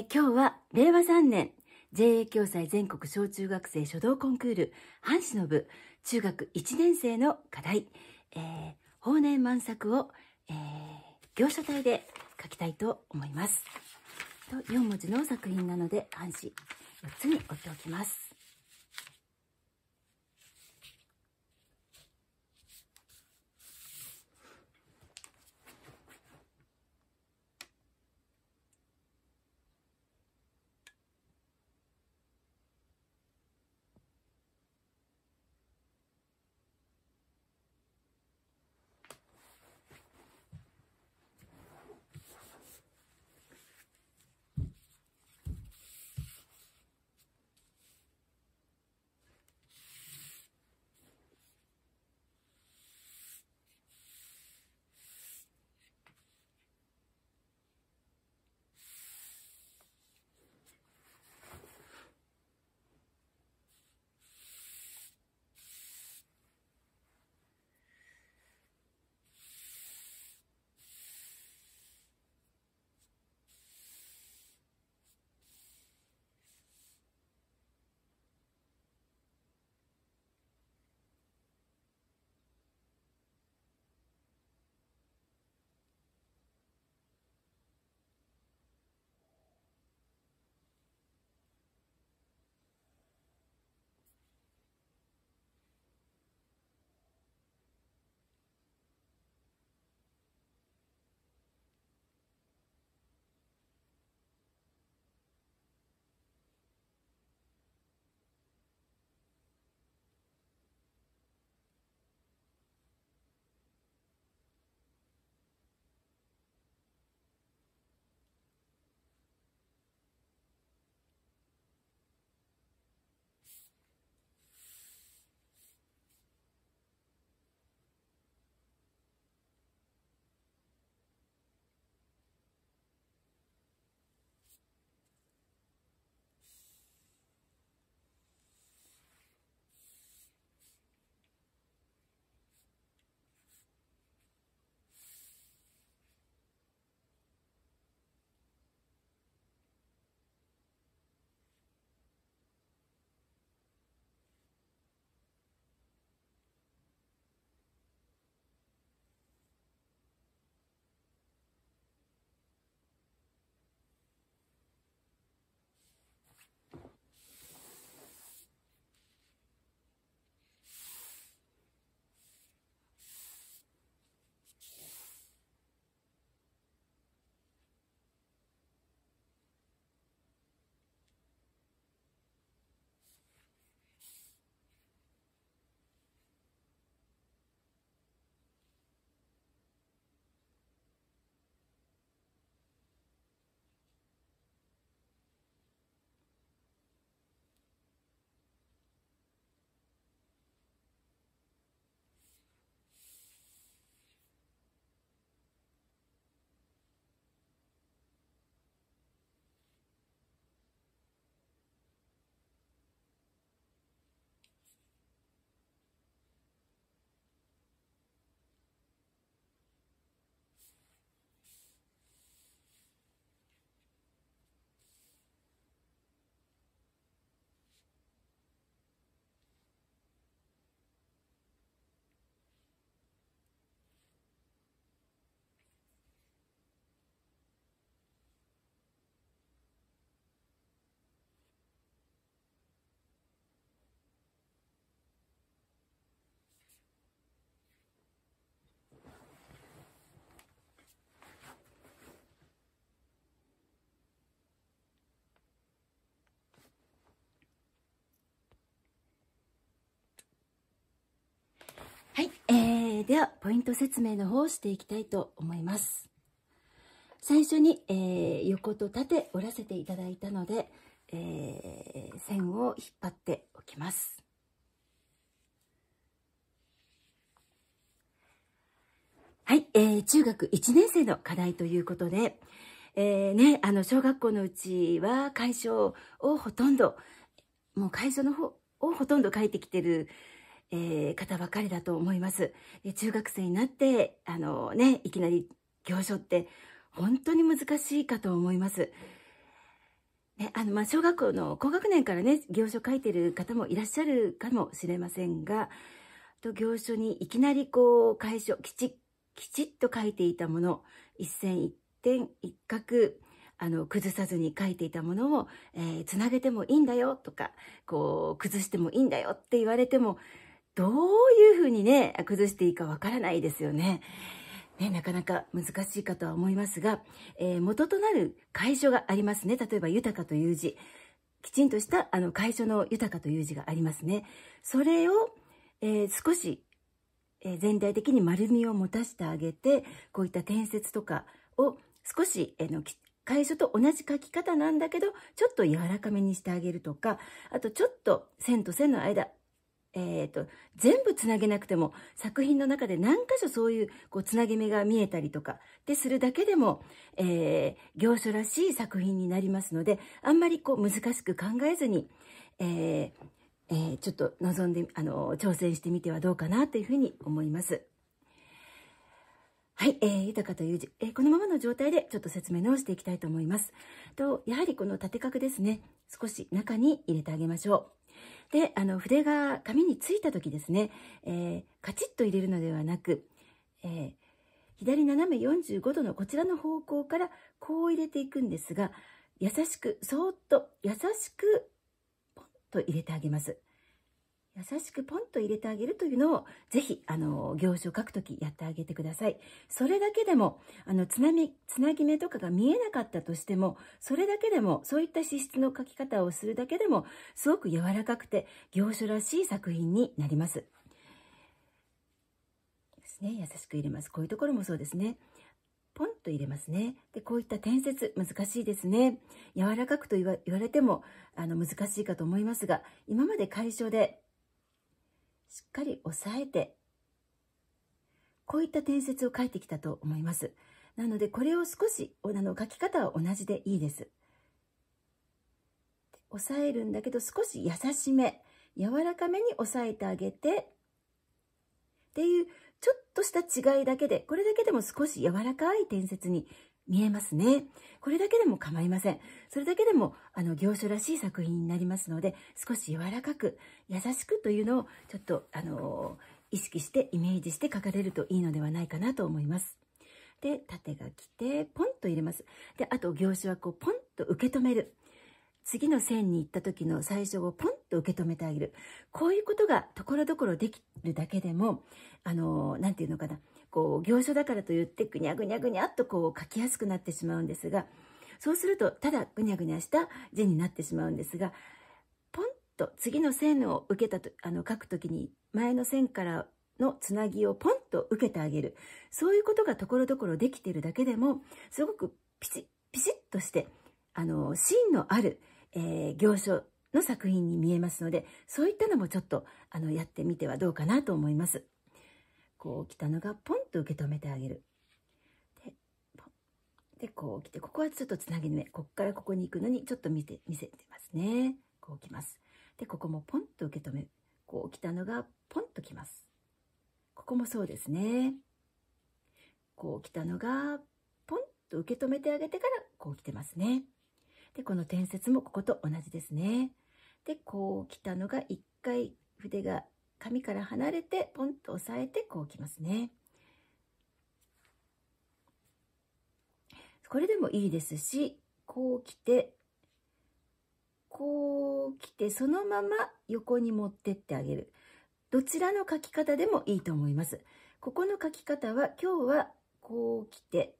えー、今日は令和3年 JA 共済全国小中学生書道コンクール阪神の部中学1年生の課題、えー、法年満作を、えー、業者体で書きたいと思います。と4文字の作品なので半紙4つに折っておきます。はい、えー、ではポイント説明の方をしていきたいと思います。最初に、えー、横と縦折らせていただいたので、えー、線を引っ張っておきます。はい、えー、中学1年生の課題ということで、えー、ね、あの、小学校のうちは解消をほとんど、もう解消の方をほとんど書いてきてるえー、方ばかりだと思います。で中学生になって、あのね、いきなり行書って本当に難しいかと思います。ね、あの、まあ、小学校の高学年からね、行書書いてる方もいらっしゃるかもしれませんが、と行書にいきなりこう、解書、きち、きちっと書いていたもの、一線一点一角、あの、崩さずに書いていたものを、えー、つなげてもいいんだよとか、こう、崩してもいいんだよって言われても、どういうふうにね、崩していいかわからないですよね。ね、なかなか難しいかとは思いますが、えー、元となる会書がありますね。例えば、豊かという字。きちんとしたあの会所の豊かという字がありますね。それを、えー、少し、えー、全体的に丸みを持たせてあげて、こういった転説とかを少し、えー、の会所と同じ書き方なんだけど、ちょっと柔らかめにしてあげるとか、あとちょっと線と線の間、えー、と、全部つなげなくても、作品の中で何箇所そういう、こう、つなぎ目が見えたりとか、でするだけでも、えー、行書らしい作品になりますので、あんまりこう、難しく考えずに、えー、えー、ちょっと望んで、あの、挑戦してみてはどうかなというふうに思います。はい、えー、豊かという字、えー、このままの状態でちょっと説明をしていきたいと思います。と、やはりこの縦角ですね、少し中に入れてあげましょう。で、あの、筆が紙についた時ですね、えー、カチッと入れるのではなく、えー、左斜め45度のこちらの方向からこう入れていくんですが、優しく、そーっと、優しく、ポンと入れてあげます。優しくポンと入れてあげるというのを、ぜひ、あの、行書を書くときやってあげてください。それだけでも、あの、つなぎ、つなぎ目とかが見えなかったとしても、それだけでも、そういった資質の書き方をするだけでも、すごく柔らかくて、行書らしい作品になります。ですね。優しく入れます。こういうところもそうですね。ポンと入れますね。で、こういった転接、難しいですね。柔らかくと言われても、あの、難しいかと思いますが、今まで解消でしっかり押さえて、こういった伝説を書いてきたと思います。なので、これを少し、あの、書き方は同じでいいです。押さえるんだけど、少し優しめ、柔らかめに押さえてあげて、っていう、ちょっとした違いだけで、これだけでも少し柔らかい伝説に見えますね。これだけでも構いません。それだけでも、あの、行書らしい作品になりますので、少し柔らかく、優しくというのを、ちょっと、あの、意識して、イメージして書かれるといいのではないかなと思います。で、縦が来て、ポンと入れます。で、あと、行書はこう、ポンと受け止める。次の線に行った時の最初をポンと受け止めてあげる。こういうことがところどころできるだけでも、あの、なんていうのかな。こう、行書だからといって、ぐにゃぐにゃぐにゃっとこう書きやすくなってしまうんですが、そうすると、ただぐにゃぐにゃした字になってしまうんですが、ポンと次の線を受けたと、あの、書くときに、前の線からのつなぎをポンと受けてあげる。そういうことがところどころできてるだけでも、すごくピチッ、ピシッとして、あの、芯のある、えー、行書の作品に見えますので、そういったのもちょっと、あの、やってみてはどうかなと思います。こう来たのがポンと受け止めてあげる。で、で、こう来て、ここはちょっとつなぎ目。こっからここに行くのにちょっと見て、見せてますね。こう来ます。で、ここもポンと受け止め、こう来たのがポンと来ます。ここもそうですね。こう来たのがポンと受け止めてあげてからこう来てますね。で、この点節もここと同じですね。で、こう来たのが一回筆が紙から離れてポンと押さえてこうきますね。これでもいいですしこう来てこう来てそのまま横に持ってってあげるどちらの書き方でもいいと思いますここの書き方は今日はこう来て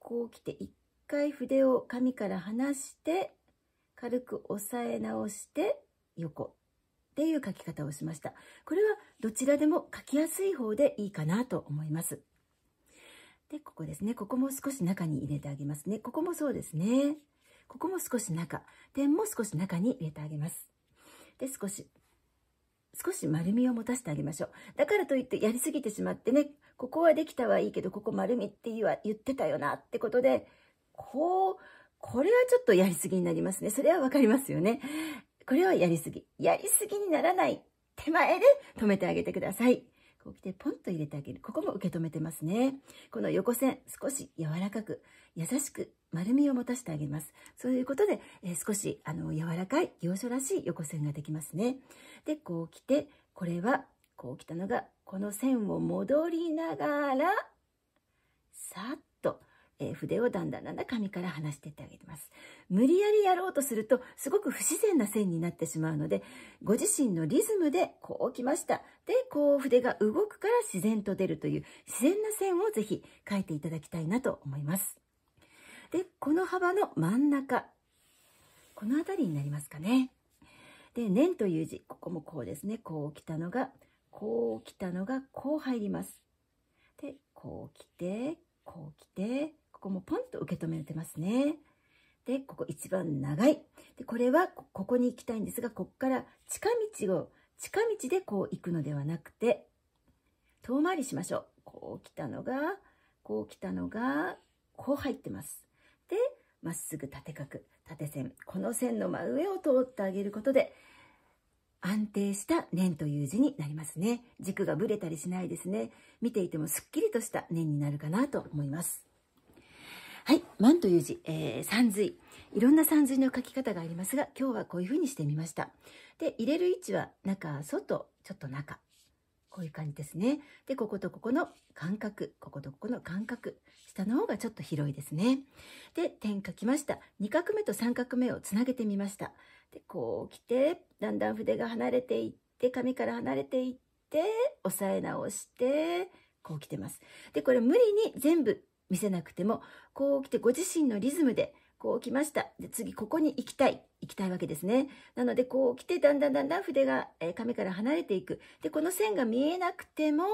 こう来て一回筆を紙から離して軽く押さえ直して横っていう書き方をしました。これはどちらでも書きやすい方でいいかなと思います。で、ここですね。ここも少し中に入れてあげますね。ここもそうですね。ここも少し中。点も少し中に入れてあげます。で、少し、少し丸みを持たせてあげましょう。だからといってやりすぎてしまってね、ここはできたはいいけど、ここ丸みって言わ言ってたよなってことで、こう、これはちょっとやりすぎになりますね。それはわかりますよね。これはやりすぎ。やりすぎにならない手前で止めてあげてください。こう来てポンと入れてあげる。ここも受け止めてますね。この横線、少し柔らかく、優しく丸みを持たせてあげます。そういうことで、えー、少しあの柔らかい、行書らしい横線ができますね。で、こう来て、これは、こう来たのが、この線を戻りながら、さっと、え筆をだんだんだんだん紙から離してってあげてます。無理やりやろうとすると、すごく不自然な線になってしまうので、ご自身のリズムでこう来ました。で、こう筆が動くから自然と出るという自然な線をぜひ書いていただきたいなと思います。で、この幅の真ん中、この辺りになりますかね。で、年という字、ここもこうですね。こう来たのが、こう来たのが、こう入ります。で、こう来て、こう来て、こもポンと受け止めてますね。で、ここ一番長い。で、これはこ、こに行きたいんですが、ここから近道を、近道でこう行くのではなくて、遠回りしましょう。こう来たのが、こう来たのが、こう入ってます。で、まっすぐ縦角、縦線、この線の真上を通ってあげることで、安定した年という字になりますね。軸がぶれたりしないですね。見ていてもすっきりとした年になるかなと思います。はい、万という字、えー、三髄。いろんな三髄の書き方がありますが、今日はこういうふうにしてみました。で、入れる位置は中、外、ちょっと中。こういう感じですね。で、こことここの間隔、こことここの間隔。下の方がちょっと広いですね。で、点書きました。2画目と3画目をつなげてみました。で、こう来て、だんだん筆が離れていって、紙から離れていって、押さえ直して、こう来てます。で、これ無理に全部見せなくても、こう来てご自身のリズムで、こう来ました。で、次、ここに行きたい。行きたいわけですね。なので、こう来て、だんだんだんだん筆が、え紙から離れていく。で、この線が見えなくても、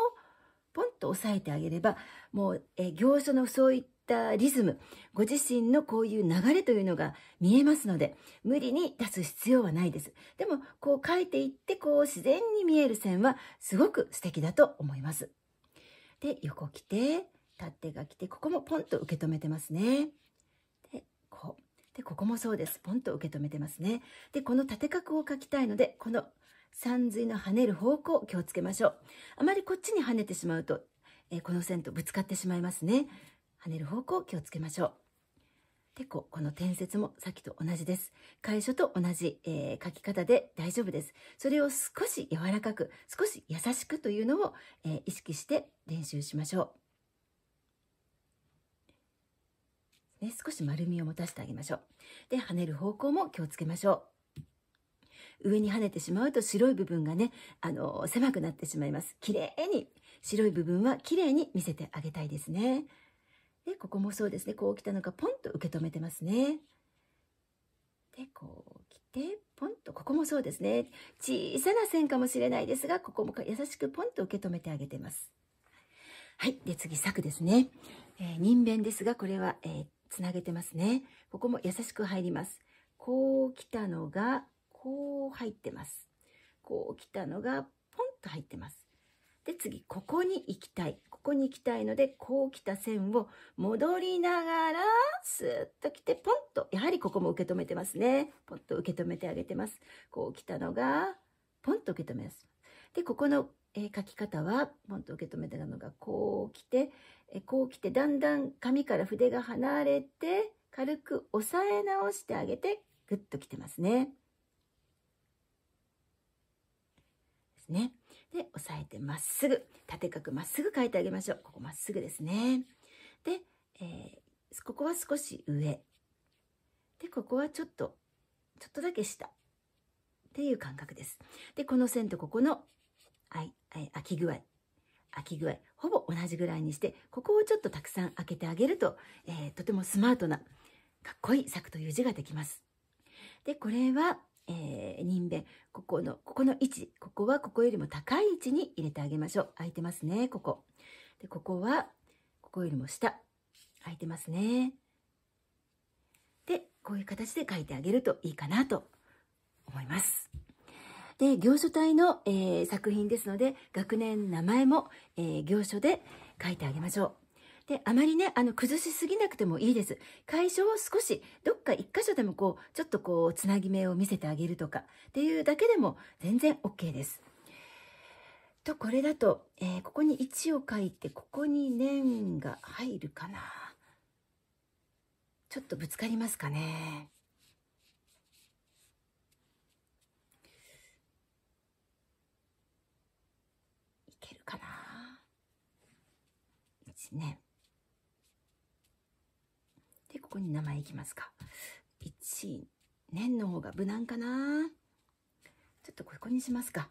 ポンと押さえてあげれば、もう、えー、行書のそういったリズム、ご自身のこういう流れというのが見えますので、無理に出す必要はないです。でも、こう書いていって、こう自然に見える線は、すごく素敵だと思います。で、横来て、立ってが来て、ここもポンと受け止めてますね。で、こう。で、ここもそうです。ポンと受け止めてますね。で、この縦角を描きたいので、この三髄の跳ねる方向、を気をつけましょう。あまりこっちに跳ねてしまうと、えこの線とぶつかってしまいますね。跳ねる方向、を気をつけましょう。で、ここの点節もさっきと同じです。楷書と同じ、えー、書き方で大丈夫です。それを少し柔らかく、少し優しくというのを、えー、意識して練習しましょう。ね、少し丸みを持たせてあげましょう。で、跳ねる方向も気をつけましょう。上に跳ねてしまうと白い部分がね、あの、狭くなってしまいます。綺麗に、白い部分は綺麗に見せてあげたいですね。で、ここもそうですね。こう来たのがポンと受け止めてますね。で、こう来て、ポンと、ここもそうですね。小さな線かもしれないですが、ここも優しくポンと受け止めてあげてます。はい。で、次、柵ですね。えー、人弁ですが、これは、えー、つなげてますね。ここも優しく入ります。こう来たのが、こう入ってます。こう来たのが、ポンと入ってます。で、次、ここに行きたい。ここに行きたいので、こう来た線を戻りながら、スーッと来て、ポンと。やはりここも受け止めてますね。ポンと受け止めてあげてます。こう来たのが、ポンと受け止めます。で、ここのえ書き方は本当受け止めたのがこう来て、えこう来てだんだん紙から筆が離れて軽く押さえ直してあげてグッと来てますね。ですね。で押さえてまっすぐ縦角まっすぐ書いてあげましょう。ここまっすぐですね。で、えー、ここは少し上でここはちょっとちょっとだけ下っていう感覚です。でこの線とここの空き具合空き具合ほぼ同じぐらいにしてここをちょっとたくさん開けてあげると、えー、とてもスマートなかっこいい作という字ができます。でこれは、えー、人弁ここのここの位置ここはここよりも高い位置に入れてあげましょう空いてますねここでここはここよりも下空いてますねでこういう形で書いてあげるといいかなと思います。で、行書体の、えー、作品ですので、学年名前も、えー、行書で書いてあげましょう。で、あまりね、あの、崩しすぎなくてもいいです。会消を少し、どっか一箇所でもこう、ちょっとこう、つなぎ目を見せてあげるとか、っていうだけでも全然 OK です。と、これだと、えー、ここに1を書いて、ここに年が入るかな。ちょっとぶつかりますかね。ですね。で、ここに名前いきますか。1年の方が無難かな。ちょっとここにしますか。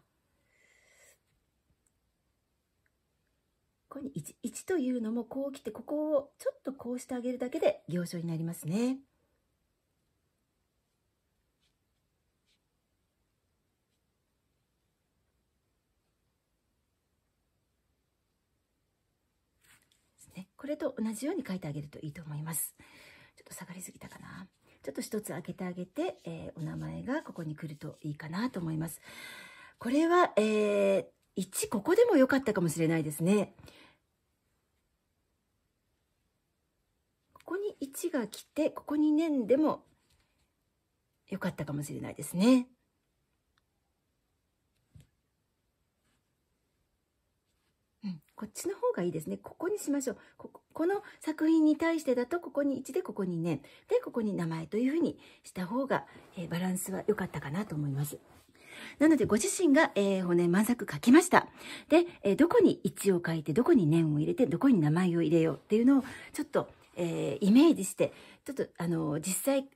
ここに 1, 1というのもこう来て、ここをちょっとこうしてあげるだけで行書になりますね。これと同じように書いてあげるといいと思います。ちょっと下がりすぎたかな。ちょっと一つ開けてあげて、えー、お名前がここに来るといいかなと思います。これは、えー、1、ここでも良かったかもしれないですね。ここに1が来て、ここに年でも良かったかもしれないですね。こっちの方がいいですね。ここにしましょう。ここの作品に対してだと、ここに1で、ここに年、ね、で、ここに名前というふうにした方が、えー、バランスは良かったかなと思います。なので、ご自身が、えー、骨満足書きました。で、えー、どこに1を書いて、どこに年を入れて、どこに名前を入れようっていうのを、ちょっと、えー、イメージして、ちょっと、あのー、実際、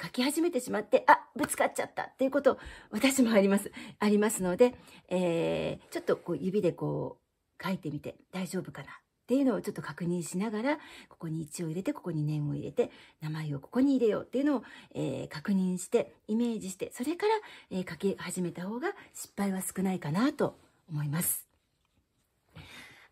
書き始めてしまって、あ、ぶつかっちゃったっていうこと、私もあります、ありますので、えー、ちょっとこう指でこう、書いてみて大丈夫かなっていうのをちょっと確認しながら、ここに1を入れて、ここに年を入れて、名前をここに入れようっていうのを、えー、確認して、イメージして、それから、えー、書き始めた方が失敗は少ないかなと思います。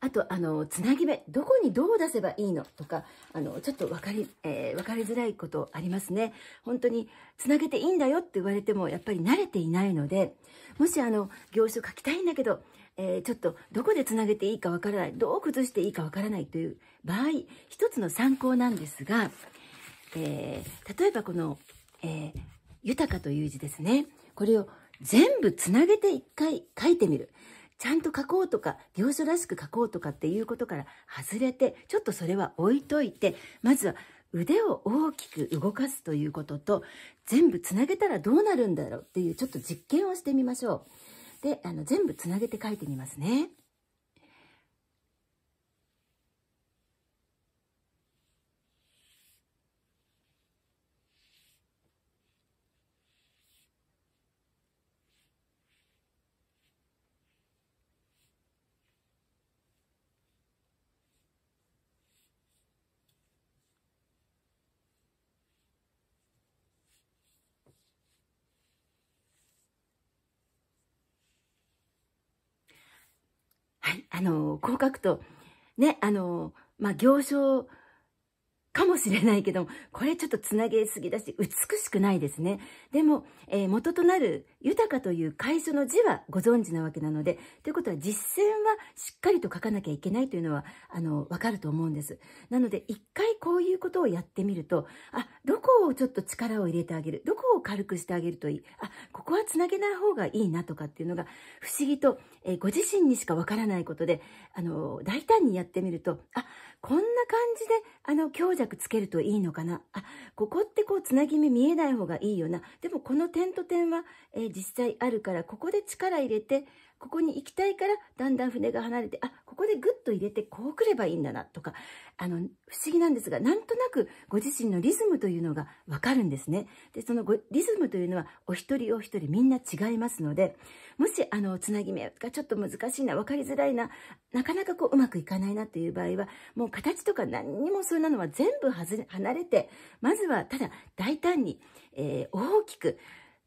あと、あの、つなぎ目、どこにどう出せばいいのとか、あの、ちょっと分かり、えー、分かりづらいことありますね。本当に、つなげていいんだよって言われても、やっぱり慣れていないので、もしあの、行書書きたいんだけど、えー、ちょっとどこでつなげていいかわからない、どう崩していいかわからないという場合、一つの参考なんですが、えー、例えばこの、えー、豊かという字ですね。これを全部つなげて一回書いてみる。ちゃんと書こうとか、行書らしく書こうとかっていうことから外れて、ちょっとそれは置いといて、まずは腕を大きく動かすということと、全部つなげたらどうなるんだろうっていうちょっと実験をしてみましょう。であの全部つなげて書いてみますね。はい、あの、こうと、ね、あの、まあ、行商かもしれないけども、これちょっとつなげすぎだし、美しくないですね。でも、えー、元となる豊かという会社の字はご存知なわけなので、ということは実践はしっかりと書かなきゃいけないというのは、あの、わかると思うんです。なので、一回こういうことをやってみると、あ、どこをちょっと力を入れてあげる、どこを軽くしてあげるといい、あ、ここはつなげない方がいいなとかっていうのが、不思議と、えー、ご自身にしかわからないことで、あの、大胆にやってみると、あ、こんな感じで、あの、強弱弱つけるといいのかなあ、ここってこう、つなぎ目見えない方がいいよな。でもこの点と点は、えー、実際あるから、ここで力入れて、ここに行きたいから、だんだん船が離れて、あ、ここでグッと入れて、こう来ればいいんだな、とか、あの、不思議なんですが、なんとなくご自身のリズムというのがわかるんですね。で、そのごリズムというのは、お一人お一人みんな違いますので、もし、あの、つなぎ目がちょっと難しいな、分かりづらいな、なかなかこう、うまくいかないなという場合は、もう形とか何にもそんなのは全部離れて、まずは、ただ、大胆に、えー、大きく、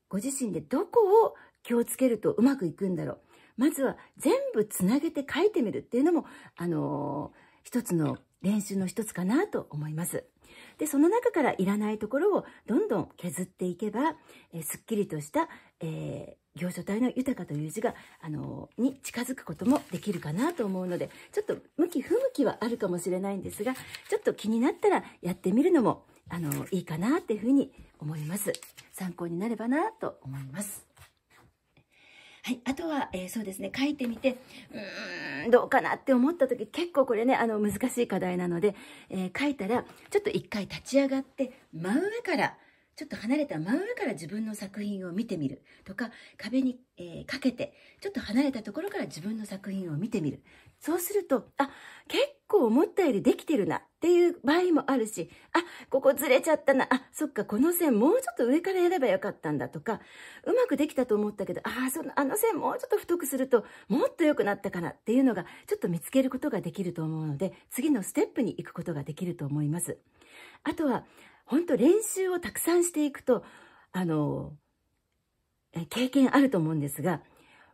ご自身でどこを気をつけるとうまくいくんだろう。まずは全部つなげて書いてみるっていうのも、あのー、一つの練習の一つかなと思います。で、その中からいらないところをどんどん削っていけば、えー、すっきりとした、えー、行書体の豊かという字が、あのに近づくこともできるかなと思うので、ちょっと向き不向きはあるかもしれないんですが、ちょっと気になったらやってみるのも、あのいいかなっていうふうに思います。参考になればなと思います。はい、あとは、えー、そうですね、書いてみて、うーん、どうかなって思った時、結構これね、あの、難しい課題なので、えー、書いたら、ちょっと一回立ち上がって、真上から、ちょっと離れた真上から自分の作品を見てみるとか、壁に、えー、かけて、ちょっと離れたところから自分の作品を見てみるそうすると、あ、結構思ったよりできてるなっていう場合もあるし、あ、ここずれちゃったな、あ、そっか、この線もうちょっと上からやればよかったんだとか、うまくできたと思ったけど、あ、その、あの線もうちょっと太くすると、もっと良くなったかなっていうのが、ちょっと見つけることができると思うので、次のステップに行くことができると思います。あとは、本当練習をたくさんしていくと、あの、経験あると思うんですが、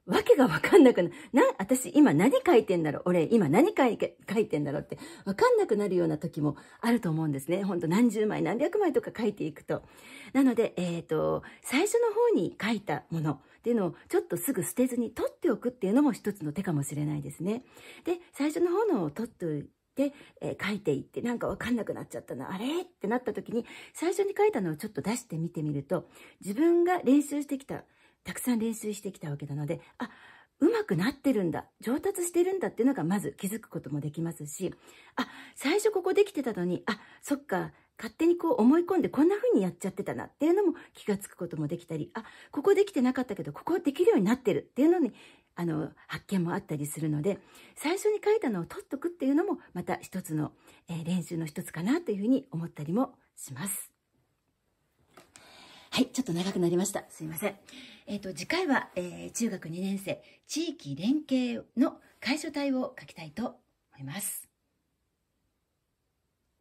わけがわかんなくな、な、私今何書いてんだろう俺今何書い書いてんだろうってわかんなくなるような時もあると思うんですね。ほんと何十枚何百枚とか書いていくと。なので、えっ、ー、と、最初の方に書いたものっていうのをちょっとすぐ捨てずに取っておくっていうのも一つの手かもしれないですね。で、最初の方のを取っておいて、えー、書いていってなんかわかんなくなっちゃったなあれってなった時に最初に書いたのをちょっと出してみてみると自分が練習してきたたくさん練習してきたわけなので、あ、うまくなってるんだ、上達してるんだっていうのがまず気づくこともできますし、あ、最初ここできてたのに、あ、そっか、勝手にこう思い込んでこんな風にやっちゃってたなっていうのも気がつくこともできたり、あ、ここできてなかったけど、ここできるようになってるっていうのに、あの、発見もあったりするので、最初に書いたのを取っとくっていうのも、また一つの、えー、練習の一つかなというふうに思ったりもします。はい、ちょっと長くなりました。すいません。えっ、ー、と、次回は、えー、中学2年生、地域連携の解消体を書きたいと思います。